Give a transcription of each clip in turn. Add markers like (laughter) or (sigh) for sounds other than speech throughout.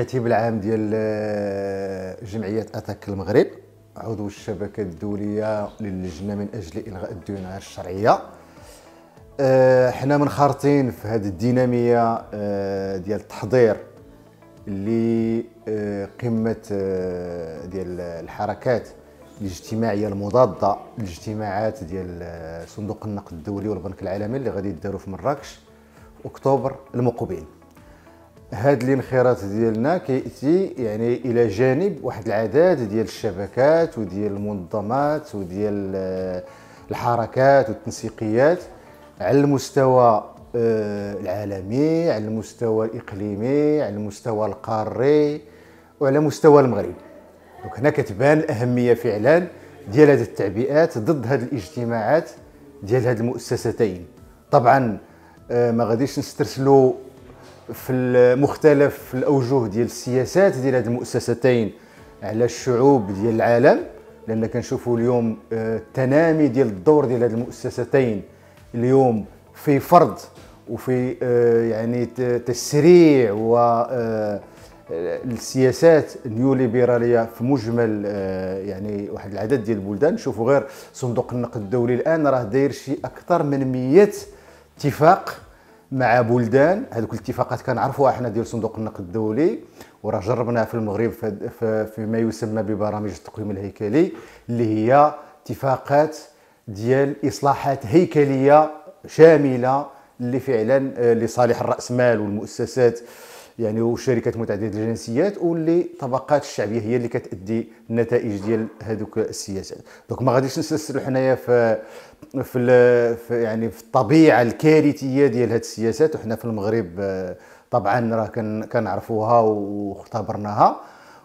الكاتب العام ديال آه، جمعيه اتاك المغرب عضو الشبكه الدوليه للجنه من اجل الغاء الديونعه الشرعيه آه، حنا منخرطين في هذه الديناميه آه، ديال التحضير لقمه ديال الحركات الاجتماعيه المضاده للاجتماعات ديال صندوق النقد الدولي والبنك العالمي اللي غادي يداروا في مراكش اكتوبر المقبل هاد الانخراط ديالنا كياتي يعني الى جانب واحد العدد ديال الشبكات وديال المنظمات وديال آه، الحركات والتنسيقيات على المستوى آه، العالمي على المستوى الاقليمي على المستوى القاري وعلى مستوى المغرب دونك هنا كتبان الاهميه فعلا ديال هذه التعبئات ضد هذه الاجتماعات ديال هذه المؤسستين طبعا آه، ما غاديش نسترسلوا في مختلف الاوجه ديال السياسات ديال هذه المؤسستين على الشعوب ديال العالم لان كنشوفوا اليوم آه، التنامي ديال الدور ديال هذه المؤسستين اليوم في فرض وفي آه، يعني تسريع و آه، السياسات النيوليبراليه في مجمل يعني واحد العدد ديال البلدان نشوفوا غير صندوق النقد الدولي الان راه داير شي اكثر من 100 اتفاق مع بلدان هذوك الاتفاقات كنعرفوها حنا ديال صندوق النقد الدولي وراه جربناها في المغرب فيما يسمى ببرامج التقويم الهيكلي اللي هي اتفاقات ديال اصلاحات هيكليه شامله اللي فعلا آه، لصالح الراسمال والمؤسسات يعني وشركات متعدده الجنسيات واللي الطبقات الشعبيه هي اللي كتادي النتائج ديال هذوك السياسات دونك ما غاديش نسلسلوا حنايا في في, في يعني في الطبيعه الكارثيه ديال هذه السياسات وحنا في المغرب آه، طبعا راه كنعرفوها واختبرناها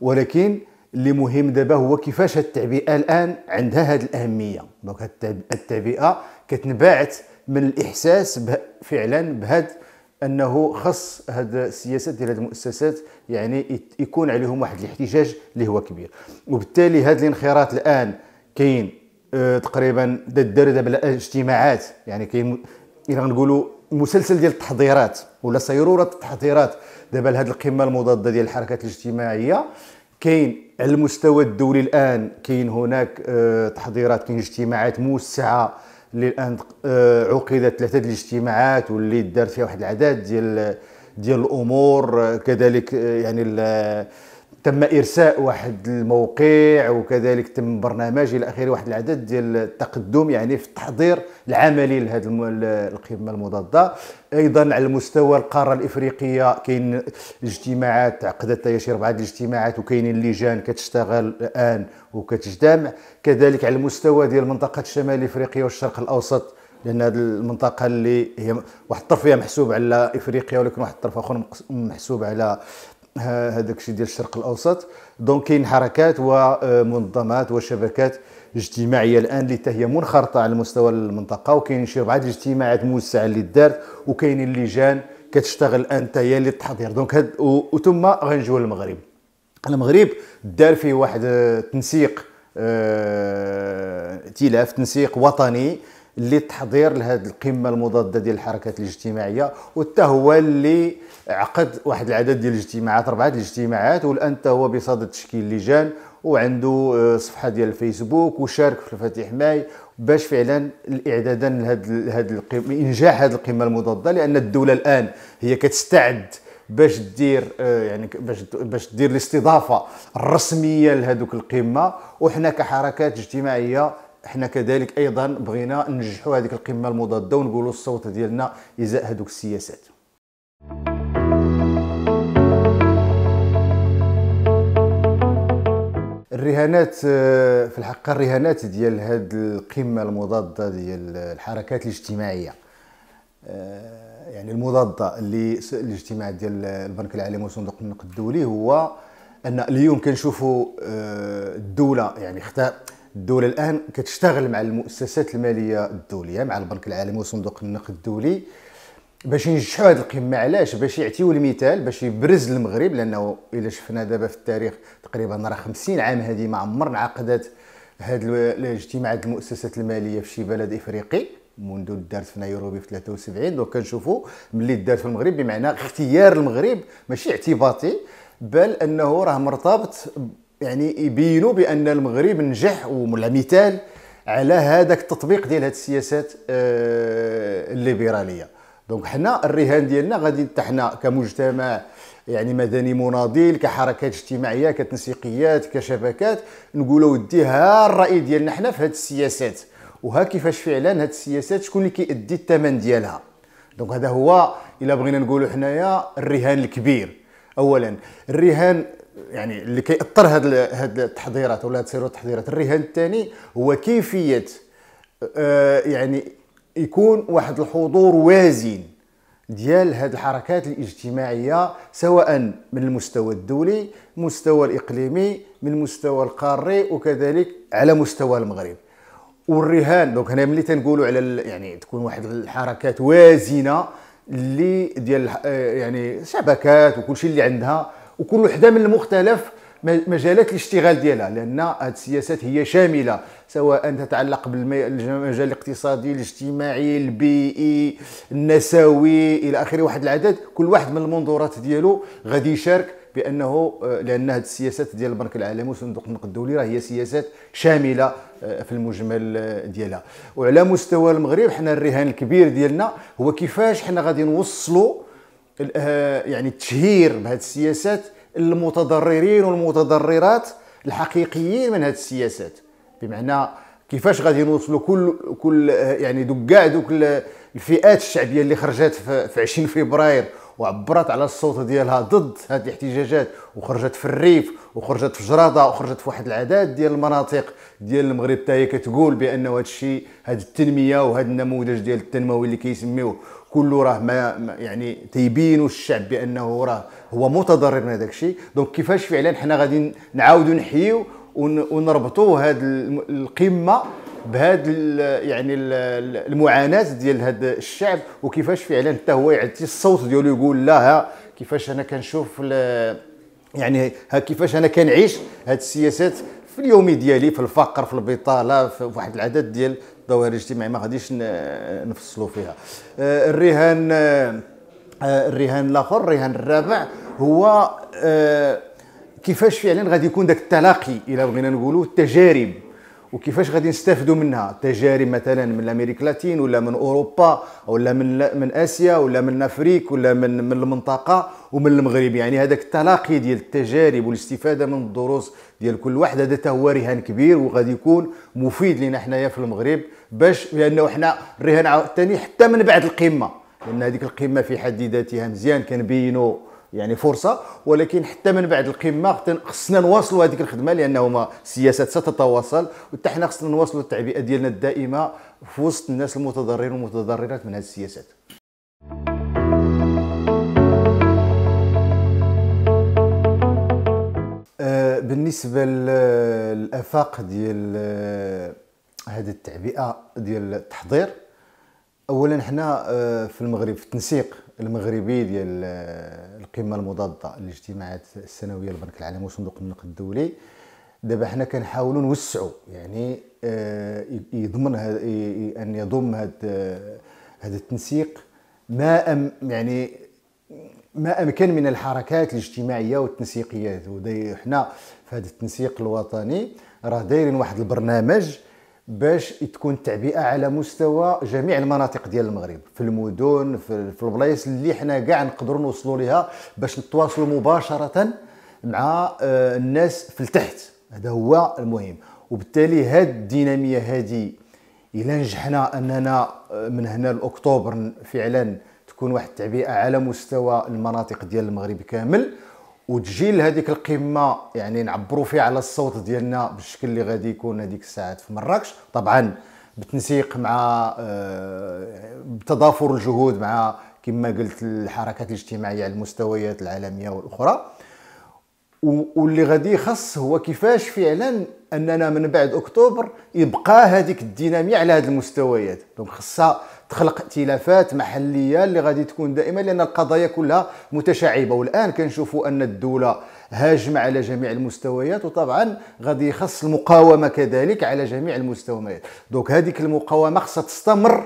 ولكن اللي مهم دابا هو كيفاش هذه التعبئه الان عندها هذه الاهميه دونك التعبئه كتنبعث من الاحساس فعلا بهاد انه خص هذا السياسات ديال هذه المؤسسات يعني يكون عليهم واحد الاحتجاج اللي هو كبير وبالتالي هذا الانخراط الان كاين آه، تقريبا دار دابا اجتماعات يعني كاين الى غنقولوا مسلسل ديال التحضيرات ولا صيروره التحضيرات دابا لهاد القمه المضاده ديال الحركات الاجتماعيه كاين على المستوى الدولي الان كاين هناك آه، تحضيرات كاين اجتماعات موسعه اللي الان آه، عقدت ثلاثه الاجتماعات واللي دار فيها واحد العدد ديال ديال الامور آه، كذلك آه، يعني تم ارساء واحد الموقع وكذلك تم برنامج الى اخره واحد العدد ديال التقدم يعني في التحضير العملي لهذا القمه المضاده ايضا على مستوى القاره الافريقيه كاين اجتماعات عقدت شي اربعه الاجتماعات وكاينين لجان كتشتغل الان وكتجتمع كذلك على المستوى ديال منطقه شمال افريقيا والشرق الاوسط لان هذه المنطقه اللي هي واحد الطرف فيها محسوب على افريقيا ولكن واحد الطرف اخر محسوب على هذاك الشيء ديال الشرق الاوسط دونك كاين حركات ومنظمات آه، وشبكات اجتماعيه الان اللي هي منخرطه على مستوى المنطقه وكاين شي بعض الاجتماعات موسعه اللي دارت وكاين اللجان كتشتغل الان حتى هي للتحضير دونك هاد وثم غنجيو للمغرب المغرب دار فيه واحد آه، تنسيق آه، ائتلاف تنسيق وطني لتحضير لهذه القمه المضاده ديال الحركات الاجتماعيه وحتى هو اللي عقد واحد العدد ديال الاجتماعات اربعه الاجتماعات والان هو بصدد تشكيل لجان وعنده آه، صفحه ديال الفيسبوك وشارك في الفاتح ماي باش فعلا الاعدادا لهذا انجاح هذه القمه المضاده لان الدوله الان هي كتستعد باش دير آه، يعني باش باش دير الاستضافه الرسميه لهذوك القمه وحنا كحركات اجتماعيه حنا كذلك ايضا بغينا ننجحوا هذيك القمه المضاده ونقولوا الصوت ديالنا ازاء هذوك السياسات الرهانات آه، في الحقيقه الرهانات ديال هذه القمه المضاده ديال الحركات الاجتماعيه آه، يعني المضاده للاجتماع ديال البنك العالمي وصندوق النقد الدولي هو ان اليوم كنشوفوا آه، الدوله يعني الدوله الان كتشتغل مع المؤسسات الماليه الدوليه مع البنك العالمي وصندوق النقد الدولي باش ينجحوا هذه القمه علاش باش يعطيو المثال باش يبرز المغرب لانه الا شفنا دابا في التاريخ تقريبا راه 50 عام هذه ما عمر عقدت هاد الاجتماعات المؤسسات الماليه في شي بلد افريقي منذ دارت في نيروبي في 73 دونك كنشوفوا ملي دارت في المغرب بمعنى اختيار المغرب ماشي اعتباطي بل انه راه مرتبط يعني يبينوا بان المغرب نجح ولا مثال على هذاك التطبيق ديال هذه السياسات آه، الليبراليه دونك حنا الرهان ديالنا غادي حنا كمجتمع يعني مدني مناضل كحركات اجتماعيه كتنسيقيات كشبكات نقولوا ودي ها الراي ديالنا حنا في هذه السياسات وها كيفاش فعلا هذه السياسات شكون اللي كيأدي الثمن ديالها دونك هذا هو الا بغينا نقولوا حنايا الرهان الكبير اولا الرهان يعني اللي كيأثر هاد هاد التحضيرات ولا تصيروا التحضيرات الرهان الثاني هو كيفيه آه يعني يكون واحد الحضور وازن ديال هاد الحركات الاجتماعيه سواء من المستوى الدولي المستوى الاقليمي من المستوى القاري وكذلك على مستوى المغرب والرهان دونك هنا ملي تنقولوا على يعني تكون واحد الحركات وازنه اللي ديال آه، يعني شبكات وكل شيء اللي عندها وكل وحده من المختلف مجالات الاشتغال ديالها لان هذه السياسات هي شامله سواء تتعلق بالمجال الاقتصادي الاجتماعي البيئي النسوي الى اخره واحد العدد كل واحد من المنظورات ديالو غادي يشارك بانه آه، لان هذه السياسات ديال البنك العالمي وصندوق النقد الدولي راه هي سياسات شامله آه، في المجمل آه، ديالها وعلى مستوى المغرب حنا الرهان الكبير ديالنا هو كيفاش حنا غادي نوصلوا يعني التشهير بهذه السياسات المتضررين والمتضررات الحقيقيين من هذه السياسات بمعنى كيفاش غادي نوصلوا كل كل يعني دكاع دوك الفئات الشعبيه اللي خرجت في 20 فبراير وعبرت على الصوت ديالها ضد هذه الاحتجاجات وخرجت في الريف وخرجت في جراده وخرجت في واحد العدد ديال المناطق ديال المغرب حتى هي كتقول بانه هذا الشيء هذه التنميه وهذا النموذج ديال التنموي اللي كيسميوه كله راه ما يعني تيبينوا الشعب بانه راه هو متضرر من هذاك الشيء دونك كيفاش فعلا حنا غادي نعاودوا نحيوا ونربطوا هذه القمه بهذا يعني المعاناه ديال هذا الشعب وكيفاش فعلا حتى هو يعطي الصوت ديالو يقول لا ها كيفاش انا كنشوف يعني ها كيفاش انا كنعيش هذه السياسات في اليومي ديالي في الفقر في البطاله في واحد العدد ديال الظواهر الاجتماعيه ما غاديش نفصلوا فيها آه، الرهان آه، آه، الرهان الاخر الرهان الرابع هو كيفاش فعلا غادي يكون ذاك التلاقي الى بغينا نقولوا التجارب وكيفاش غادي نستافدوا منها تجارب مثلا من امريكا لاتين ولا من اوروبا ولا من من اسيا ولا من افريك ولا من من المنطقه ومن المغرب يعني هذاك التلاقي ديال التجارب والاستفاده من الدروس ديال كل واحد هذا هو رهان كبير وغادي يكون مفيد لنا حنايا في المغرب باش لانه حنا الرهان عاوتاني حتى من بعد القمه لان هذيك القمه في حد ذاتها مزيان كنبينوا يعني فرصه ولكن حتى من بعد القمه خصنا نواصلوا هذيك الخدمه لانهما السياسات ستتواصل وحتى حنا خصنا نواصلوا التعبئه ديالنا الدائمه في وسط الناس المتضررين والمتضررات من هذه السياسات آه، بالنسبه للافاق ديال آه، هذه التعبئه ديال التحضير اولا حنا آه، في المغرب في التنسيق المغربي ديال آه، القمه المضاده للاجتماعات السنويه للبنك العالمي وصندوق النقد الدولي دابا حنا كنحاولوا نوسعوا يعني آه، يضمن ان يضم هذا هذا التنسيق ما أم يعني ما امكن من الحركات الاجتماعيه والتنسيقيه وحنا في هذا التنسيق الوطني راه دايرين واحد البرنامج باش تكون التعبئه على مستوى جميع المناطق ديال المغرب في المدن في البلايص اللي حنا كاع نقدروا نوصلوا لها باش نتواصلوا مباشره مع آه، الناس في التحت هذا هو المهم وبالتالي هاد الديناميه هذه الا نجحنا اننا آه، من هنا لاكتوبر فعلا تكون واحد التعبئه على مستوى المناطق ديال المغرب كامل وتجي لهذيك القمه يعني نعبروا فيها على الصوت ديالنا بالشكل اللي غادي يكون هذيك الساعات في مراكش طبعا بالتنسيق مع آه، بتضافر الجهود مع كما قلت الحركات الاجتماعيه على المستويات العالميه والاخرى واللي غادي يخص هو كيفاش فعلا اننا من بعد اكتوبر يبقى هذيك الديناميه على هذه المستويات دونك خصها تخلق ائتلافات محليه اللي غادي تكون دائما لان القضايا كلها متشعبه والان كنشوفوا ان الدوله هاجمه على جميع المستويات وطبعا غادي يخص المقاومه كذلك على جميع المستويات دونك هذيك المقاومه خصها تستمر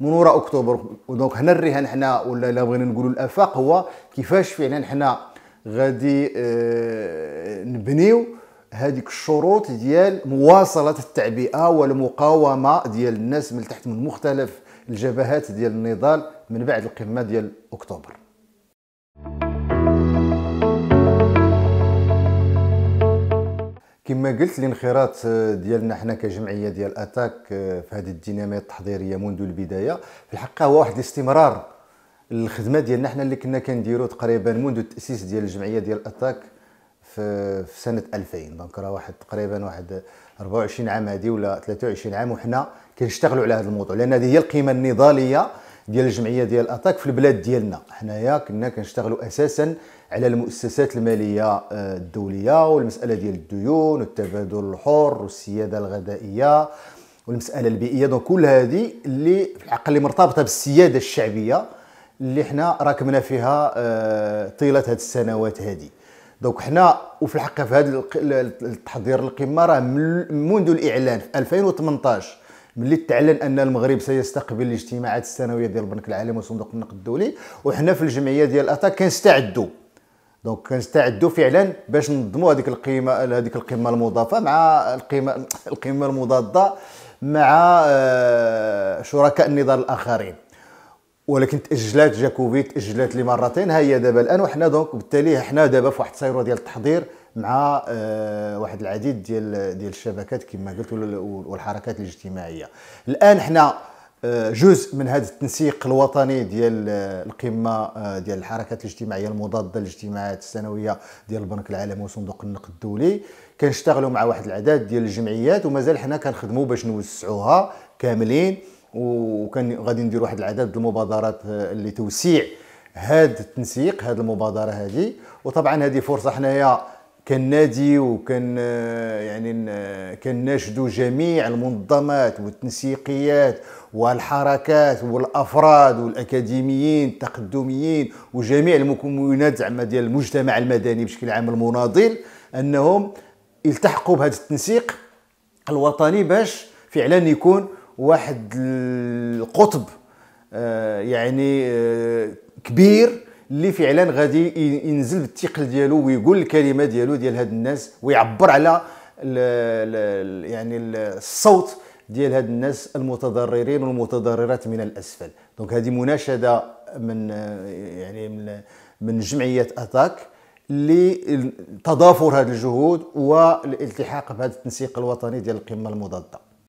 من وراء اكتوبر دونك هنا الرهان حنا ولا لا بغينا نقولوا الافاق هو كيفاش فعلا حنا غادي آه، نبنيو هذيك الشروط ديال مواصله التعبئه والمقاومه ديال الناس من تحت من مختلف الجبهات ديال النضال من بعد القمه ديال اكتوبر كما قلت الانخراط ديالنا حنا كجمعيه ديال اتاك آه، في هذه الديناميه التحضيريه منذ البدايه في الحقيقه هو واحد الاستمرار الخدمه ديالنا حنا اللي كنا كنديرو تقريبا منذ التاسيس ديال الجمعيه ديال اتاك في في سنه 2000 دونك راه واحد تقريبا واحد 24 عام هذه ولا 23 عام وحنا كنشتغلوا على هذا الموضوع لان هذه هي القيمه النضاليه ديال الجمعيه ديال اتاك في البلاد ديالنا حنايا كنا كنشتغلوا اساسا على المؤسسات الماليه آه، الدوليه والمساله ديال الديون والتبادل الحر والسياده الغذائيه والمساله البيئيه دونك كل هذه اللي في الحق اللي مرتبطه بالسياده الشعبيه اللي حنا راكمنا فيها آه، طيله هذه السنوات هذه دونك حنا وفي الحقيقه في هذا التحضير للقمه راه منذ الاعلان في 2018 ملي تعلن ان المغرب سيستقبل الاجتماعات السنويه ديال البنك العالمي وصندوق النقد الدولي وحنا في الجمعيه ديال اتا كنستعدوا دونك كنستعدوا فعلا باش ننظموا هذيك القيمه هذيك القيمه المضافه مع القيمه (coughs) القيمه المضاده مع آه، شركاء النضال الاخرين ولكن تاجلات جاكوبي تاجلات لي مرتين ها هي دابا الان وحنا دونك بالتالي حنا دابا في واحد السيره ديال التحضير مع آه، واحد العديد ديال ديال الشبكات كما قلت والحركات الاجتماعيه الان حنا آه، جزء من هذا التنسيق الوطني ديال آه، القمه ديال الحركات الاجتماعيه المضاده للاجتماعات السنويه ديال البنك العالمي وصندوق النقد الدولي كنشتغلوا مع واحد العدد ديال الجمعيات ومازال حنا كنخدموا باش نوسعوها كاملين وكان غادي ندير واحد العدد المبادرات آه، لتوسيع هذا التنسيق هذه المبادره هذه وطبعا هذه فرصه حنايا كنادي وكان آه، يعني آه، كناشدوا جميع المنظمات والتنسيقيات والحركات والافراد والاكاديميين التقدميين وجميع المكونات زعما ديال المجتمع المدني بشكل عام المناضل انهم يلتحقوا بهذا التنسيق الوطني باش فعلا يكون واحد القطب آه، يعني آه، كبير اللي فعلا غادي ينزل بالثقل ديالو ويقول الكلمه ديالو ديال هاد الناس ويعبر على الـ الـ يعني الصوت ديال هاد الناس المتضررين والمتضررات من الاسفل دونك هذه مناشده من آه، يعني من, من جمعيه اتاك لتضافر هذه الجهود والالتحاق بهذا التنسيق الوطني ديال القمه المضاده